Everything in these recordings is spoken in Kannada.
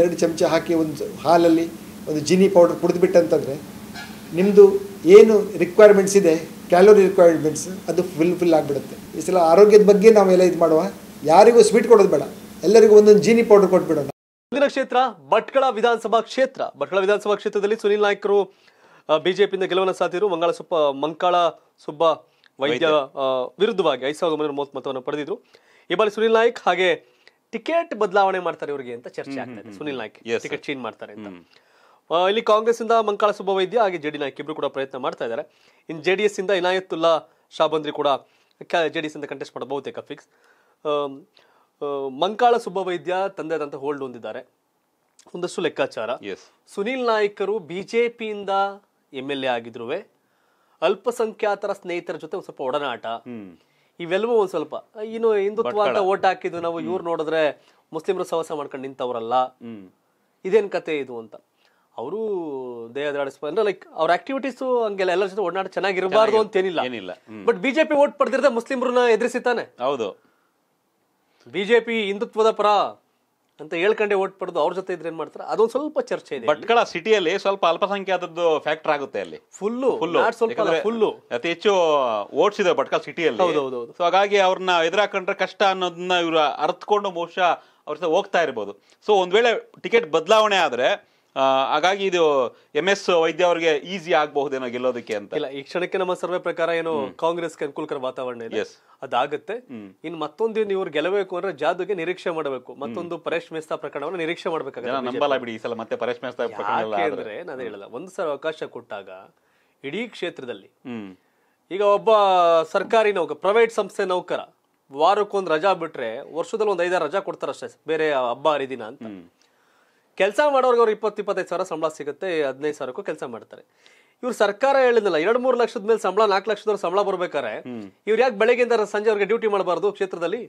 ಎರಡು ಚಮಚ ಹಾಕಿ ಒಂದು ಹಾಲಲ್ಲಿ ಒಂದು ಜಿನಿ ಪೌಡರ್ ಕುಡಿದ್ಬಿಟ್ಟಂತಂದರೆ ನಿಮ್ಮದು ಏನು ರಿಕ್ವೈರ್ಮೆಂಟ್ಸ್ ಇದೆ ಕ್ಯಾಲೋರಿ ರಿಕ್ವೈರ್ಮೆಂಟ್ಸ್ ಅದು ಫುಲ್ ಫಿಲ್ ಆಗಿಬಿಡುತ್ತೆ ಈ ಸಲ ಆರೋಗ್ಯದ ಬಗ್ಗೆ ನಾವೆಲ್ಲ ಇದು ಮಾಡುವ ಯಾರಿಗೂ ಸ್ವೀಟ್ ಕೊಡೋದು ಬೇಡ ಎಲ್ಲರಿಗೂ ಒಂದೊಂದು ಜೀನಿ ಪೌಡರ್ ಕೊಟ್ಬಿಡೋಣ ಮುಂದಿನ ಕ್ಷೇತ್ರ ಭಟ್ಕಳ ವಿಧಾನಸಭಾ ಕ್ಷೇತ್ರ ಭಟ್ಕಳ ವಿಧಾನಸಭಾ ಕ್ಷೇತ್ರದಲ್ಲಿ ಸುನಿಲ್ ನಾಯ್ಕರು ಬಿಜೆಪಿಯಿಂದ ಗೆಲುವನ್ನು ಸಾಧಿದರು ಮಂಗಳ ಸುಬ್ಬ ಮಂಕಾಳ ಸುಬ್ಬ ವೈದ್ಯ ವಿರುದ್ಧವಾಗಿ ಐದು ಸಾವಿರದ ಒಂಬೈನೂರ ಮೂವತ್ತು ಮತವನ್ನು ಪಡೆದಿದ್ರು ಈ ಬಾರಿ ಸುನಿಲ್ ನಾಯ್ಕ್ ಹಾಗೆ ಟಿಕೆಟ್ ಬದಲಾವಣೆ ಮಾಡ್ತಾರೆ ಇವರಿಗೆ ಅಂತ ಚರ್ಚೆ ಆಗ್ತಾ ಇದೆ ಸುನಿಲ್ ನಾಯ್ಕ್ ಟಿಕೆಟ್ ಚೇಂಜ್ ಮಾಡ್ತಾರೆ ಅಂತ ಇಲ್ಲಿ ಕಾಂಗ್ರೆಸ್ ಇಂದ ಮಂಕಾಳ ಸುಬ್ಬವೈದ್ಯ ಹಾಗೆ ಜೆಡಿ ನಾಯ್ಕ್ ಇಬ್ರು ಕೂಡ ಪ್ರಯತ್ನ ಮಾಡ್ತಾ ಇದ್ದಾರೆ ಇನ್ನು ಜೆ ಡಿ ಎಸ್ ಇಂದ ಇನಾಯತುಲ್ಲಾ ಶಾಬಂದ್ರಿ ಕೂಡ ಜೆ ಡಿ ಎಸ್ ಇಂದ ಕಂಟೆಸ್ಟ್ ಮಾಡೋ ಬಹುತೇಕ ಫಿಕ್ಸ್ ಮಂಕಾಳ ಸುಬ್ಬವೈದ್ಯ ತಂದೆದಂತ ಹೋಲ್ಡ್ ಹೊಂದಿದ್ದಾರೆ ಒಂದಷ್ಟು ಲೆಕ್ಕಾಚಾರ ಸುನಿಲ್ ನಾಯ್ಕರು ಬಿಜೆಪಿಯಿಂದ ಎಂ ಎಲ್ ಎ ಆಗಿದ್ರು ಅಲ್ಪಸಂಖ್ಯಾತರ ಸ್ನೇಹಿತರ ಜೊತೆ ಒಂದು ಸ್ವಲ್ಪ ಒಡನಾಟ ಇವೆಲ್ಲವೂ ಒಂದ್ ಸ್ವಲ್ಪ ಇನ್ನು ಹಿಂದುತ್ವ ಅಂತ ಓಟ್ ಹಾಕಿದ್ದು ನಾವು ಇವ್ರು ನೋಡಿದ್ರೆ ಮುಸ್ಲಿಮರು ಸಹವಾಸ ಮಾಡ್ಕೊಂಡು ನಿಂತವ್ರಲ್ಲ ಇದೇನ್ ಕತೆ ಇದು ಅಂತ ಅವರು ದೇಹದಾಡಿಸ್ಬೋದು ಅಂದ್ರೆ ಲೈಕ್ ಅವ್ರ ಆಕ್ಟಿವಿಟೀಸ್ ಹಂಗೆಲ್ಲ ಎಲ್ಲರ ಜೊತೆ ಒಡನಾಟ ಚೆನ್ನಾಗಿರಬಾರ್ದು ಅಂತ ಏನಿಲ್ಲ ಏನಿಲ್ಲ ಬಟ್ ಬಿಜೆಪಿ ಓಟ್ ಪಡೆದಿರದೆ ಮುಸ್ಲಿಮ್ರನ್ನ ಎದುರಿಸಿತಾನೆ ಹೌದು ಬಿಜೆಪಿ ಹಿಂದುತ್ವದ ಪರ ಅಂತ ಹೇಳ್ಕೊಂಡೆ ಓಟ್ ಪಡೆದು ಅವ್ರ ಜೊತೆ ಇದ್ರೆ ಏನ್ ಮಾಡ್ತಾರೆ ಅದೊಂದು ಸ್ವಲ್ಪ ಚರ್ಚೆ ಇದೆ ಭಟ್ಕಳ ಸಿಟಿಯಲ್ಲಿ ಸ್ವಲ್ಪ ಅಲ್ಪಸಂಖ್ಯಾತದ್ದು ಫ್ಯಾಕ್ಟರ್ ಆಗುತ್ತೆ ಅಲ್ಲಿ ಫುಲ್ಲು ಸ್ವಲ್ಪ ಫುಲ್ಲು ಅತಿ ಹೆಚ್ಚು ಓಟ್ಸ್ ಇದೆ ಭಟ್ಕಳ ಸಿಟಿಯಲ್ಲಿ ಹೌದೌದು ಸೊ ಹಾಗಾಗಿ ಅವ್ರನ್ನ ಎದುರಾಕೊಂಡ್ರೆ ಕಷ್ಟ ಅನ್ನೋದನ್ನ ಇವ್ರು ಅರ್ಥಕೊಂಡು ಬಹುಶಃ ಅವ್ರ ಹೋಗ್ತಾ ಇರ್ಬೋದು ಸೊ ಒಂದ್ ವೇಳೆ ಟಿಕೆಟ್ ಬದಲಾವಣೆ ಆದ್ರೆ ಹಾಗಾಗಿ ಇದು ಎಂ ಎಸ್ ವೈದ್ಯ ಅವರಿಗೆ ಈಸಿ ಆಗಬಹುದೇನೋ ಗೆಲ್ಲೋದಕ್ಕೆ ಅಂತ ಇಲ್ಲ ಈ ಕ್ಷಣಕ್ಕೆ ನಮ್ಮ ಸರ್ವೆ ಪ್ರಕಾರ ಏನು ಕಾಂಗ್ರೆಸ್ಗೆ ಅನುಕೂಲಕರ ವಾತಾವರಣ ಇದೆ ಅದಾಗುತ್ತೆ ಇನ್ ಮತ್ತೊಂದು ಇವ್ರು ಗೆಲ್ಲಬೇಕು ಅಂದ್ರೆ ಜಾದುಗೆ ನಿರೀಕ್ಷೆ ಮಾಡಬೇಕು ಮತ್ತೊಂದು ಪರೇಶ್ ಮೇಸ್ತಾ ಪ್ರಕರಣವನ್ನು ನಿರೀಕ್ಷೆ ಮಾಡಬೇಕಾಗುತ್ತೆ ಬಿಡಿ ಈ ಸಲ ಮತ್ತೆ ಪರೇಶ್ ಮೇಸ್ತಾ ಪ್ರಕರಣ ಅಂದ್ರೆ ನಾನು ಹೇಳಲ್ಲ ಒಂದು ಸಲ ಅವಕಾಶ ಕೊಟ್ಟಾಗ ಇಡೀ ಕ್ಷೇತ್ರದಲ್ಲಿ ಈಗ ಒಬ್ಬ ಸರ್ಕಾರಿ ನೌಕರ ಪ್ರೈವೇಟ್ ಸಂಸ್ಥೆ ನೌಕರ ವಾರಕ್ಕೊಂದು ರಜಾ ಬಿಟ್ರೆ ವರ್ಷದಲ್ಲಿ ಒಂದು ಐದಾರು ರಜಾ ಕೊಡ್ತಾರಷ್ಟೇ ಬೇರೆ ಹಬ್ಬ ಹರಿದಿನ ಅಂತ ಕೆಲಸ ಮಾಡೋರ್ಗೆ ಅವ್ರು ಇಪ್ಪತ್ತು ಇಪ್ಪತ್ತೈದು ಸಾವಿರ ಸಂಬಳ ಸಿಗುತ್ತೆ ಹದಿನೈದು ಸಾವಿರಕ್ಕೂ ಕೆಲಸ ಮಾಡ್ತಾರೆ ಇವ್ರು ಸರ್ಕಾರ ಹೇಳಿದ್ನಲ್ಲ ಎರಡು ಮೂರು ಲಕ್ಷದ ಮೇಲೆ ಸಂಬಳ ನಾಲ್ಕು ಲಕ್ಷದವ್ರು ಸಂಬಳ ಬರ್ಬೇಕಾರೆ ಇವ್ರು ಯಾಕೆ ಬೆಳಗ್ಗೆಯಿಂದ ಸಂಜೆ ಅವ್ರಿಗೆ ಡ್ಯೂಟಿ ಮಾಡಬಾರ್ದು ಕ್ಷೇತ್ರದಲ್ಲಿ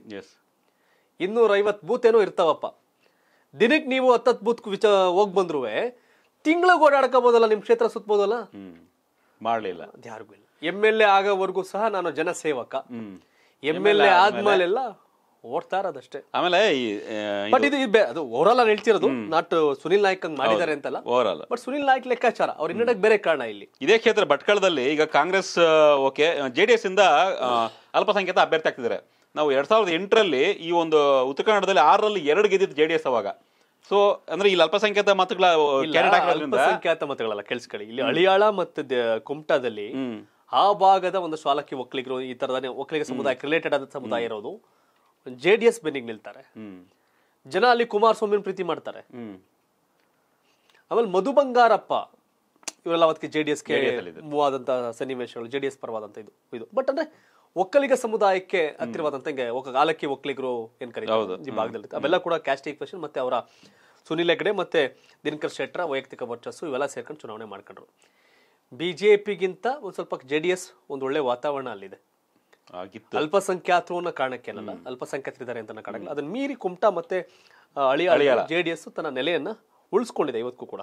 ಇನ್ನೂರ ಐವತ್ ಬೂತ್ ಏನೋ ಇರ್ತಾವಪ್ಪ ದಿನಕ್ಕೆ ನೀವು ಹತ್ತತ್ತು ಬೂತ್ ವಿಚ ಹೋಗಿ ಬಂದ್ರು ತಿಂಗಳಿಗೆ ಓಡಾಡ್ಕೋಬೋದಲ್ಲ ನಿಮ್ಮ ಕ್ಷೇತ್ರ ಸುತ್ತಬೋದಲ್ಲ ಮಾಡಲಿಲ್ಲ ಯಾರಿಗೂ ಇಲ್ಲ ಎಮ್ ಎಲ್ ಎ ಆಗೋವರೆಗೂ ಸಹ ನಾನು ಜನಸೇವಕ ಎಮ್ ಎಲ್ ಎ ಆದ್ಮೇಲೆಲ್ಲ ಓಡ್ತಾ ಇರೋದಷ್ಟೇ ಆಮೇಲೆ ಬಟ್ ಇದು ಅದು ಓವರಾಲ್ ಆಗಿ ಹೇಳ್ತಿರೋದು ನಾಟ್ ಸುನಿಲ್ ನಾಯ್ಕ್ ಹಂಗ್ ಮಾಡಿದ್ದಾರೆ ಅಂತಲ್ಲ ಓವರಾಲ್ ಬಟ್ ಸುನಿಲ್ ನಾಯ್ಕ್ ಲೆಕ್ಕಾಚಾರ ಅವ್ರ ಹಿನ್ನಡೆಗೆ ಬೇರೆ ಕಾರಣ ಇಲ್ಲಿ ಇದೇ ಕ್ಷೇತ್ರ ಭಟ್ಕಳದಲ್ಲಿ ಈಗ Congress okay J D S ಇಂದ ಅಲ್ಪಸಂಖ್ಯಾತ ಅಭ್ಯರ್ಥಿ ಆಗ್ತಿದ್ದಾರೆ ನಾವು ಎರಡ್ ಸಾವಿರದ ಎಂಟರಲ್ಲಿ ಈ ಒಂದು ಉತ್ತರ ಕನ್ನಡದಲ್ಲಿ ಆರರಲ್ಲಿ ಎರಡು ಗೆದ್ದಿದ್ದು ಜೆ ಡಿ ಎಸ್ ಅವಾಗ ಸೊ ಅಂದ್ರೆ ಇಲ್ಲಿ ಅಲ್ಪಸಂಖ್ಯಾತ ಮತಗಳ ಅಲ್ಪಸಂಖ್ಯಾತ ಮತಗಳಲ್ಲ ಕೆಲ್ಸಗಳಿ ಇಲ್ಲಿ ಅಳಿಯಾಳ ಮತ್ತು ಕುಮಟಾದಲ್ಲಿ ಆ ಭಾಗದ ಒಂದು ಶಾಲಕ್ಕಿ ಒಕ್ಕಲಿಗರು ಈ ತರದ ಒಕ್ಕಲಿಗ ಸಮುದಾಯಕ್ಕೆ ರಿಲೇಟೆಡ್ ಆದ ಸಮುದಾಯ ಇರೋದು ಜೆ ಡಿ ಎಸ್ ಬೆನ್ನಿಗೆ ನಿಲ್ತಾರೆ ಜನ ಅಲ್ಲಿ ಕುಮಾರಸ್ವಾಮಿ ಪ್ರೀತಿ ಮಾಡ್ತಾರೆ ಆಮೇಲೆ ಮಧು ಬಂಗಾರಪ್ಪ ಇವರೆಲ್ಲ ಅವತ್ತಿಗೆ ಜೆ ಡಿ ಎಸ್ಗೆ ಮೂವಾದಂತಹ ಸನ್ನಿವೇಶಗಳು ಜೆ ಡಿ ಎಸ್ ಇದು ಇದು ಬಟ್ ಅಂದ್ರೆ ಒಕ್ಕಲಿಗ ಸಮುದಾಯಕ್ಕೆ ಹತ್ತಿರವಾದಂತ ಹಿಂಗೆ ಒಕ್ಕಲಿಗರು ಏನ್ ಕರೀತಾರೆ ಈ ಭಾಗದಲ್ಲಿ ಅವೆಲ್ಲ ಕೂಡ ಕ್ಯಾಸ್ಟಿಕ್ ಈಕ್ವೇಶನ್ ಮತ್ತೆ ಅವರ ಸುನಿಲ್ ಹೆಗಡೆ ಮತ್ತೆ ದಿನಕರ್ ಶೆಟ್ಟರ ವೈಯಕ್ತಿಕ ವರ್ಚಸ್ಸು ಇವೆಲ್ಲ ಸೇರ್ಕೊಂಡು ಚುನಾವಣೆ ಮಾಡ್ಕೊಂಡ್ರು ಬಿಜೆಪಿಗಿಂತ ಜೆ ಒಂದು ಸ್ವಲ್ಪ ಜೆ ಡಿ ಎಸ್ ಒಂದು ಒಳ್ಳೆ ವಾತಾವರಣ ಅಲ್ಲಿದೆ ಆಗಿತ್ತು ಅಲ್ಪಸಂಖ್ಯಾತರು ಅಲ್ಪಸಂಖ್ಯಾತರಿದ್ದಾರೆ ಅಂತ ಕಾಣಲ್ಲ ಅದನ್ನ ಮೀರಿ ಕುಮಟಾ ಮತ್ತೆ ಅಳಿಯ ಜೆ ಡಿ ಎಸ್ ತನ್ನ ನೆಲೆಯನ್ನ ಉಳಿಸ್ಕೊಂಡಿದೆ ಇವತ್ತಿಗೂ ಕೂಡ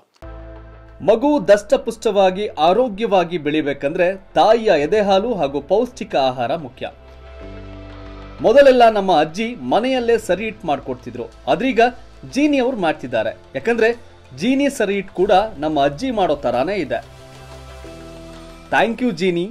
ಮಗು ದಷ್ಟಪುಷ್ಟವಾಗಿ ಆರೋಗ್ಯವಾಗಿ ಬೆಳಿಬೇಕಂದ್ರೆ ತಾಯಿಯ ಎದೆಹಾಲು ಹಾಗೂ ಪೌಷ್ಟಿಕ ಆಹಾರ ಮುಖ್ಯ ಮೊದಲೆಲ್ಲ ನಮ್ಮ ಅಜ್ಜಿ ಮನೆಯಲ್ಲೇ ಸರಿ ಇಟ್ ಮಾಡ್ಕೊಡ್ತಿದ್ರು ಅದ್ರೀಗ ಜೀನಿ ಅವ್ರು ಮಾಡ್ತಿದ್ದಾರೆ ಯಾಕಂದ್ರೆ ಜೀನಿ ಸರಿ ಇಟ್ ಕೂಡ ನಮ್ಮ ಅಜ್ಜಿ ಮಾಡೋ ತರಾನೇ ಇದೆ ಥ್ಯಾಂಕ್ ಯು ಜೀನಿ